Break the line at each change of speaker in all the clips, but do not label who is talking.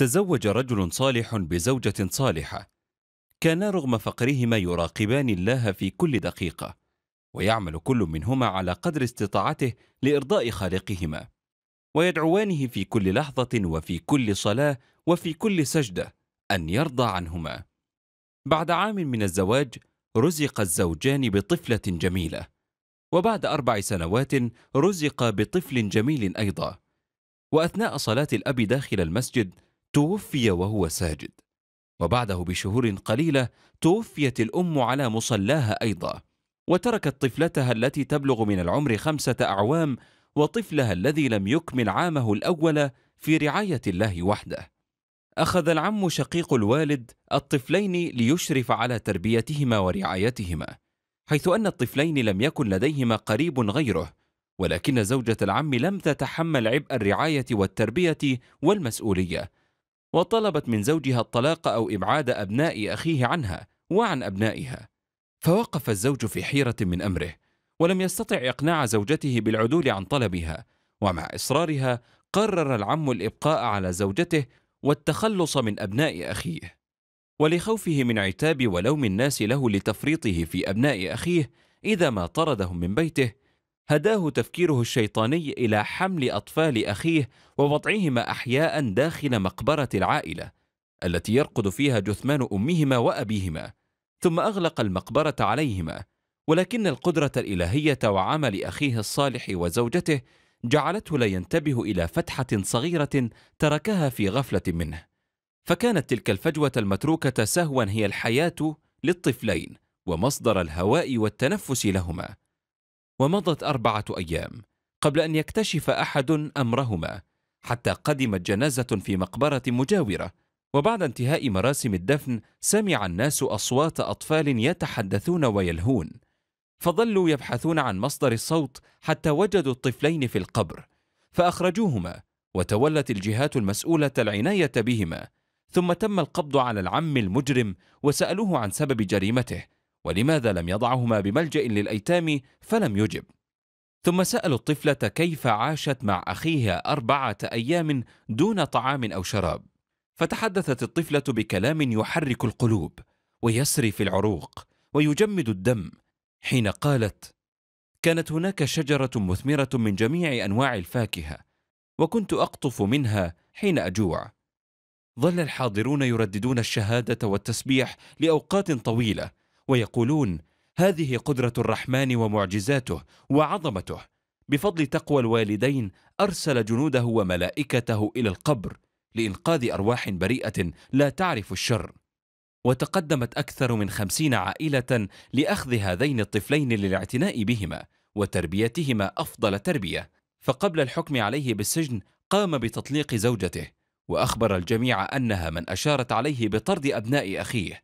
تزوج رجل صالح بزوجة صالحة كانا رغم فقرهما يراقبان الله في كل دقيقة ويعمل كل منهما على قدر استطاعته لإرضاء خالقهما ويدعوانه في كل لحظة وفي كل صلاة وفي كل سجدة أن يرضى عنهما بعد عام من الزواج رزق الزوجان بطفلة جميلة وبعد أربع سنوات رزق بطفل جميل أيضا وأثناء صلاة الأب داخل المسجد توفي وهو ساجد وبعده بشهور قليلة توفيت الأم على مصلاها أيضا وتركت طفلتها التي تبلغ من العمر خمسة أعوام وطفلها الذي لم يكمل عامه الأول في رعاية الله وحده أخذ العم شقيق الوالد الطفلين ليشرف على تربيتهما ورعايتهما حيث أن الطفلين لم يكن لديهما قريب غيره ولكن زوجة العم لم تتحمل عبء الرعاية والتربية والمسؤولية وطلبت من زوجها الطلاق أو إبعاد أبناء أخيه عنها وعن أبنائها فوقف الزوج في حيرة من أمره ولم يستطع إقناع زوجته بالعدول عن طلبها ومع إصرارها قرر العم الإبقاء على زوجته والتخلص من أبناء أخيه ولخوفه من عتاب ولوم الناس له لتفريطه في أبناء أخيه إذا ما طردهم من بيته هداه تفكيره الشيطاني الى حمل اطفال اخيه ووضعهما احياء داخل مقبره العائله التي يرقد فيها جثمان امهما وابيهما ثم اغلق المقبره عليهما ولكن القدره الالهيه وعمل اخيه الصالح وزوجته جعلته لا ينتبه الى فتحه صغيره تركها في غفله منه فكانت تلك الفجوه المتروكه سهوا هي الحياه للطفلين ومصدر الهواء والتنفس لهما ومضت أربعة أيام قبل أن يكتشف أحد أمرهما حتى قدمت جنازة في مقبرة مجاورة وبعد انتهاء مراسم الدفن سمع الناس أصوات أطفال يتحدثون ويلهون فظلوا يبحثون عن مصدر الصوت حتى وجدوا الطفلين في القبر فأخرجوهما وتولت الجهات المسؤولة العناية بهما ثم تم القبض على العم المجرم وسألوه عن سبب جريمته ولماذا لم يضعهما بملجأ للأيتام فلم يجب ثم سألوا الطفلة كيف عاشت مع أخيها أربعة أيام دون طعام أو شراب فتحدثت الطفلة بكلام يحرك القلوب ويسري في العروق ويجمد الدم حين قالت كانت هناك شجرة مثمرة من جميع أنواع الفاكهة وكنت أقطف منها حين أجوع ظل الحاضرون يرددون الشهادة والتسبيح لأوقات طويلة ويقولون هذه قدرة الرحمن ومعجزاته وعظمته بفضل تقوى الوالدين أرسل جنوده وملائكته إلى القبر لإنقاذ أرواح بريئة لا تعرف الشر وتقدمت أكثر من خمسين عائلة لأخذ هذين الطفلين للاعتناء بهما وتربيتهما أفضل تربية فقبل الحكم عليه بالسجن قام بتطليق زوجته وأخبر الجميع أنها من أشارت عليه بطرد أبناء أخيه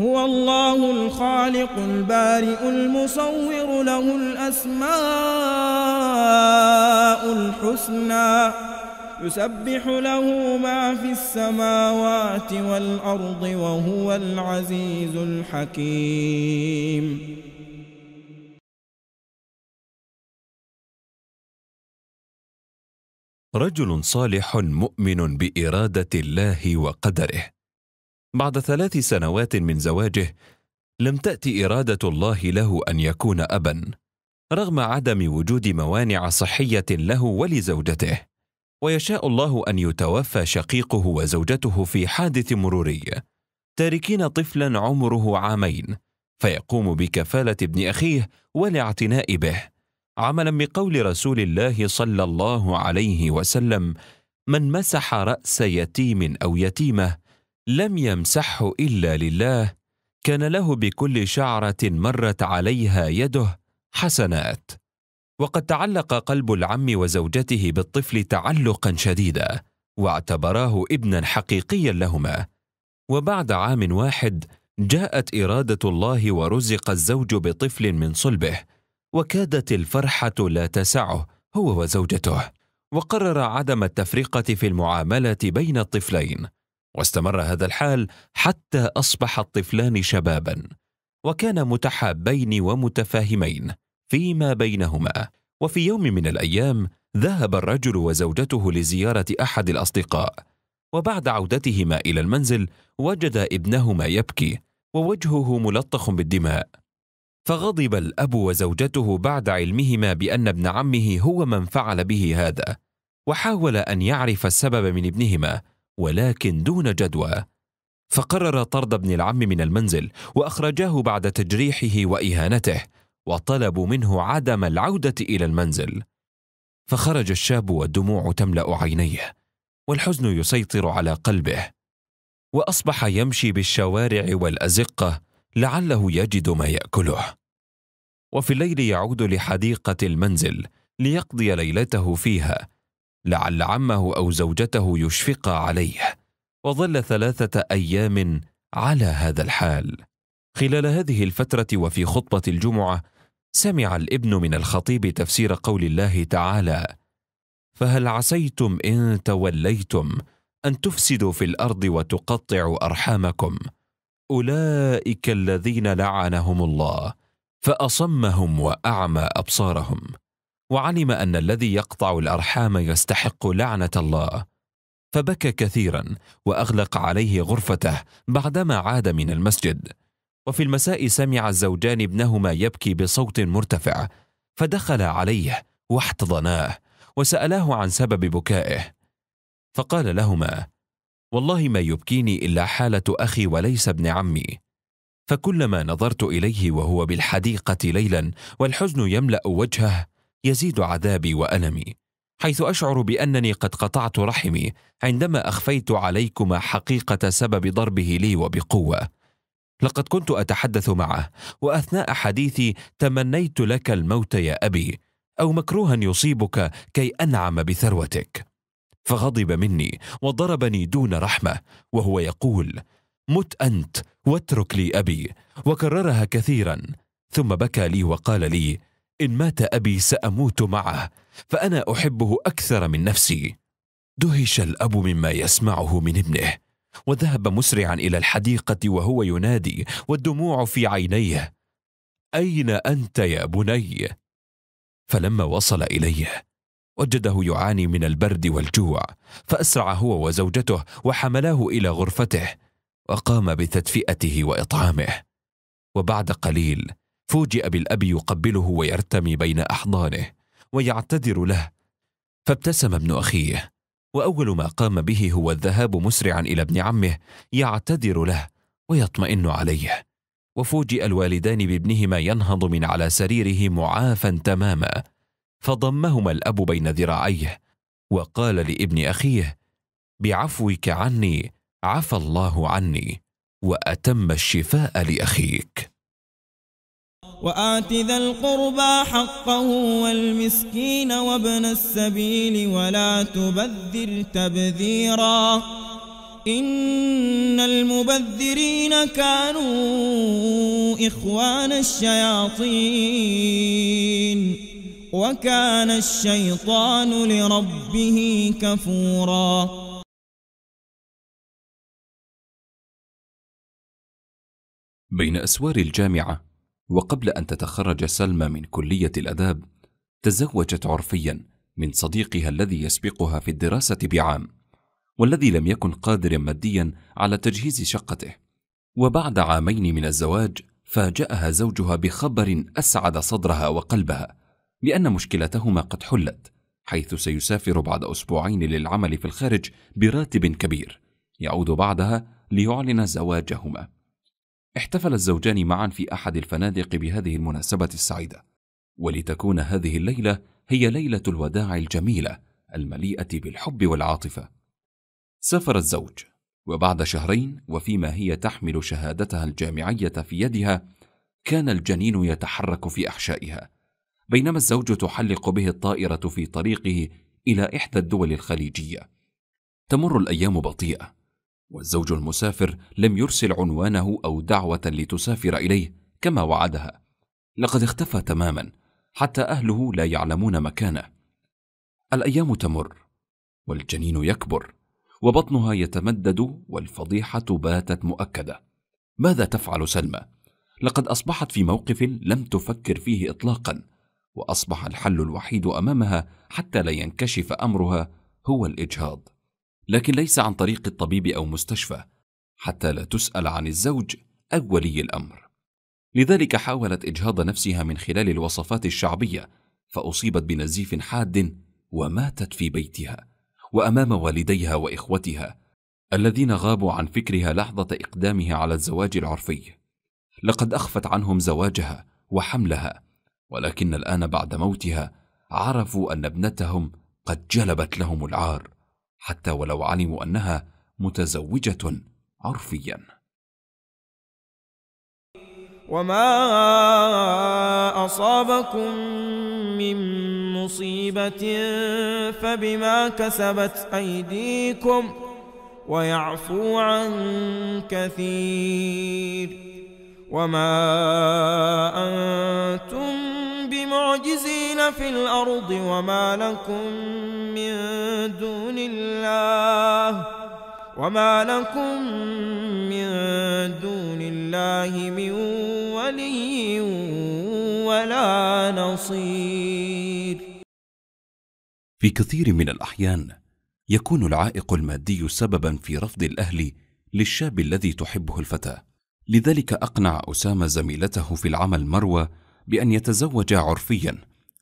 هو الله الخالق البارئ المصور له الأسماء الحسنى يسبح له ما في السماوات والأرض وهو العزيز الحكيم
رجل صالح مؤمن بإرادة الله وقدره بعد ثلاث سنوات من زواجه لم تاتي اراده الله له ان يكون ابا رغم عدم وجود موانع صحيه له ولزوجته ويشاء الله ان يتوفى شقيقه وزوجته في حادث مروري تاركين طفلا عمره عامين فيقوم بكفاله ابن اخيه والاعتناء به عملا بقول رسول الله صلى الله عليه وسلم من مسح راس يتيم او يتيمه لم يمسحه الا لله كان له بكل شعره مرت عليها يده حسنات وقد تعلق قلب العم وزوجته بالطفل تعلقا شديدا واعتبراه ابنا حقيقيا لهما وبعد عام واحد جاءت اراده الله ورزق الزوج بطفل من صلبه وكادت الفرحه لا تسعه هو وزوجته وقرر عدم التفرقه في المعامله بين الطفلين واستمر هذا الحال حتى اصبح الطفلان شبابا وكانا متحابين ومتفاهمين فيما بينهما وفي يوم من الايام ذهب الرجل وزوجته لزياره احد الاصدقاء وبعد عودتهما الى المنزل وجد ابنهما يبكي ووجهه ملطخ بالدماء فغضب الاب وزوجته بعد علمهما بان ابن عمه هو من فعل به هذا وحاول ان يعرف السبب من ابنهما ولكن دون جدوى فقرر طرد ابن العم من المنزل واخرجاه بعد تجريحه واهانته وطلبوا منه عدم العوده الى المنزل فخرج الشاب والدموع تملا عينيه والحزن يسيطر على قلبه واصبح يمشي بالشوارع والازقه لعله يجد ما ياكله وفي الليل يعود لحديقه المنزل ليقضي ليلته فيها لعل عمه او زوجته يشفق عليه وظل ثلاثه ايام على هذا الحال خلال هذه الفتره وفي خطبه الجمعه سمع الابن من الخطيب تفسير قول الله تعالى فهل عسيتم ان توليتم ان تفسدوا في الارض وتقطعوا ارحامكم اولئك الذين لعنهم الله فاصمهم واعمى ابصارهم وعلم ان الذي يقطع الارحام يستحق لعنه الله فبكى كثيرا واغلق عليه غرفته بعدما عاد من المسجد وفي المساء سمع الزوجان ابنهما يبكي بصوت مرتفع فدخل عليه واحتضناه وسالاه عن سبب بكائه فقال لهما والله ما يبكيني الا حاله اخي وليس ابن عمي فكلما نظرت اليه وهو بالحديقه ليلا والحزن يملا وجهه يزيد عذابي والمي حيث اشعر بانني قد قطعت رحمي عندما اخفيت عليكما حقيقه سبب ضربه لي وبقوه لقد كنت اتحدث معه واثناء حديثي تمنيت لك الموت يا ابي او مكروها يصيبك كي انعم بثروتك فغضب مني وضربني دون رحمه وهو يقول مت انت واترك لي ابي وكررها كثيرا ثم بكى لي وقال لي ان مات ابي ساموت معه فانا احبه اكثر من نفسي دهش الاب مما يسمعه من ابنه وذهب مسرعا الى الحديقه وهو ينادي والدموع في عينيه اين انت يا بني فلما وصل اليه وجده يعاني من البرد والجوع فاسرع هو وزوجته وحملاه الى غرفته وقام بتدفئته واطعامه وبعد قليل فوجئ بالاب يقبله ويرتمي بين احضانه ويعتذر له فابتسم ابن اخيه واول ما قام به هو الذهاب مسرعا الى ابن عمه يعتذر له ويطمئن عليه وفوجئ الوالدان بابنهما ينهض من على سريره معافا تماما فضمهما الاب بين ذراعيه وقال لابن اخيه بعفوك عني عفى الله عني واتم الشفاء لاخيك
وآت ذا القربى حقه والمسكين وابن السبيل ولا تبذر تبذيرا إن المبذرين كانوا إخوان الشياطين وكان الشيطان لربه كفوراً
بين أسوار الجامعة وقبل أن تتخرج سلمى من كلية الآداب تزوجت عرفيا من صديقها الذي يسبقها في الدراسة بعام والذي لم يكن قادرا ماديا على تجهيز شقته وبعد عامين من الزواج فاجأها زوجها بخبر أسعد صدرها وقلبها بأن مشكلتهما قد حلت حيث سيسافر بعد أسبوعين للعمل في الخارج براتب كبير يعود بعدها ليعلن زواجهما احتفل الزوجان معا في احد الفنادق بهذه المناسبه السعيده ولتكون هذه الليله هي ليله الوداع الجميله المليئه بالحب والعاطفه سافر الزوج وبعد شهرين وفيما هي تحمل شهادتها الجامعيه في يدها كان الجنين يتحرك في احشائها بينما الزوج تحلق به الطائره في طريقه الى احدى الدول الخليجيه تمر الايام بطيئه والزوج المسافر لم يرسل عنوانه او دعوه لتسافر اليه كما وعدها لقد اختفى تماما حتى اهله لا يعلمون مكانه الايام تمر والجنين يكبر وبطنها يتمدد والفضيحه باتت مؤكده ماذا تفعل سلمى لقد اصبحت في موقف لم تفكر فيه اطلاقا واصبح الحل الوحيد امامها حتى لا ينكشف امرها هو الاجهاض لكن ليس عن طريق الطبيب او مستشفى حتى لا تسال عن الزوج او ولي الامر لذلك حاولت اجهاض نفسها من خلال الوصفات الشعبيه فاصيبت بنزيف حاد وماتت في بيتها وامام والديها واخوتها الذين غابوا عن فكرها لحظه اقدامها على الزواج العرفي لقد اخفت عنهم زواجها وحملها ولكن الان بعد موتها عرفوا ان ابنتهم قد جلبت لهم العار حتى ولو علموا انها متزوجه عرفيا
وما اصابكم من مصيبه فبما كسبت ايديكم ويعفو عن كثير وما انتم بمعجزين في الارض وما لكم من دون الله وما لكم من دون الله من ولي
ولا نصير في كثير من الأحيان يكون العائق المادي سببا في رفض الأهل للشاب الذي تحبه الفتاة لذلك أقنع أسامة زميلته في العمل مروى بأن يتزوجا عرفيا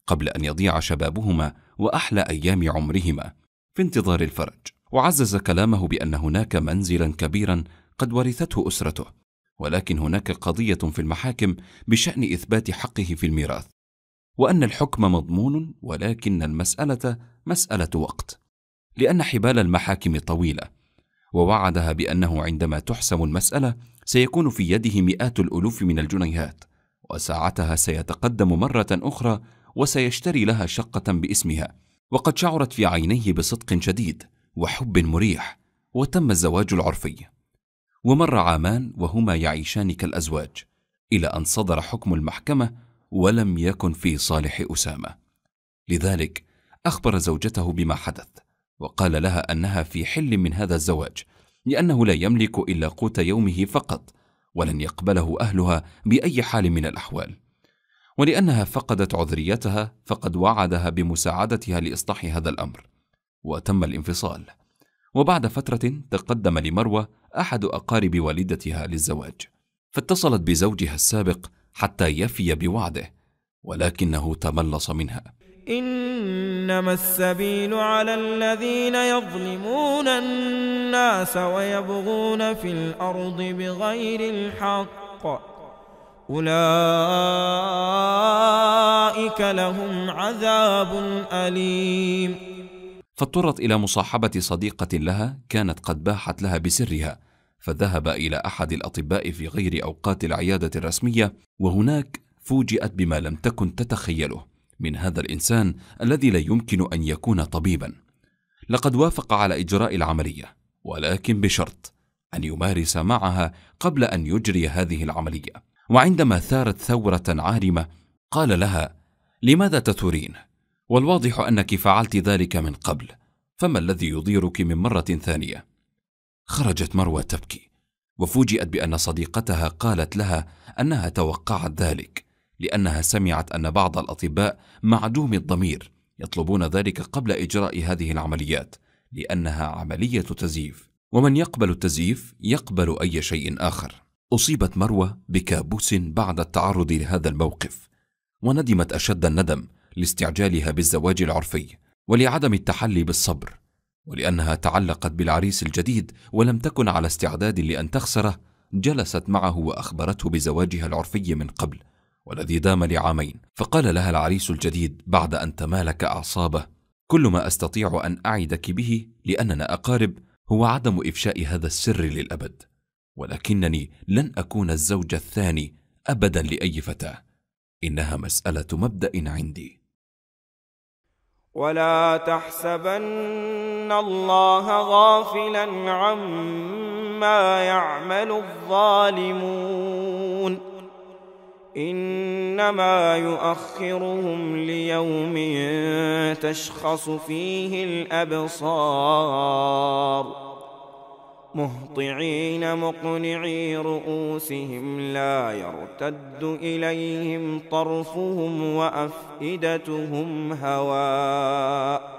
قبل أن يضيع شبابهما واحلى ايام عمرهما في انتظار الفرج وعزز كلامه بان هناك منزلا كبيرا قد ورثته اسرته ولكن هناك قضيه في المحاكم بشان اثبات حقه في الميراث وان الحكم مضمون ولكن المساله مساله وقت لان حبال المحاكم طويله ووعدها بانه عندما تحسم المساله سيكون في يده مئات الالوف من الجنيهات وساعتها سيتقدم مره اخرى وسيشتري لها شقة باسمها وقد شعرت في عينيه بصدق شديد وحب مريح وتم الزواج العرفي ومر عامان وهما يعيشان كالأزواج إلى أن صدر حكم المحكمة ولم يكن في صالح أسامة لذلك أخبر زوجته بما حدث وقال لها أنها في حل من هذا الزواج لأنه لا يملك إلا قوت يومه فقط ولن يقبله أهلها بأي حال من الأحوال ولأنها فقدت عذريتها فقد وعدها بمساعدتها لإصلاح هذا الأمر وتم الانفصال وبعد فترة تقدم لمروة أحد أقارب والدتها للزواج فاتصلت بزوجها السابق حتى يفي بوعده ولكنه تملص منها
إنما السبيل على الذين يظلمون الناس ويبغون في الأرض بغير الحق أولئك لهم
عذاب أليم فاضطرت إلى مصاحبة صديقة لها كانت قد باحت لها بسرها فذهب إلى أحد الأطباء في غير أوقات العيادة الرسمية وهناك فوجئت بما لم تكن تتخيله من هذا الإنسان الذي لا يمكن أن يكون طبيبا لقد وافق على إجراء العملية ولكن بشرط أن يمارس معها قبل أن يجري هذه العملية وعندما ثارت ثوره عارمه قال لها لماذا تثورين والواضح انك فعلت ذلك من قبل فما الذي يضيرك من مره ثانيه خرجت مروى تبكي وفوجئت بان صديقتها قالت لها انها توقعت ذلك لانها سمعت ان بعض الاطباء معدوم الضمير يطلبون ذلك قبل اجراء هذه العمليات لانها عمليه تزييف ومن يقبل التزييف يقبل اي شيء اخر أصيبت مروة بكابوس بعد التعرض لهذا الموقف وندمت أشد الندم لاستعجالها بالزواج العرفي ولعدم التحلي بالصبر ولأنها تعلقت بالعريس الجديد ولم تكن على استعداد لأن تخسره جلست معه وأخبرته بزواجها العرفي من قبل والذي دام لعامين فقال لها العريس الجديد بعد أن تمالك أعصابه كل ما أستطيع أن أعدك به لأننا أقارب هو عدم إفشاء هذا السر للأبد ولكنني لن اكون الزوج الثاني ابدا لاي فتاه انها مساله مبدا عندي
ولا تحسبن الله غافلا عما يعمل الظالمون انما يؤخرهم ليوم تشخص فيه الابصار مهطعين مقنعي رؤوسهم لا يرتد إليهم طرفهم وأفئدتهم هواء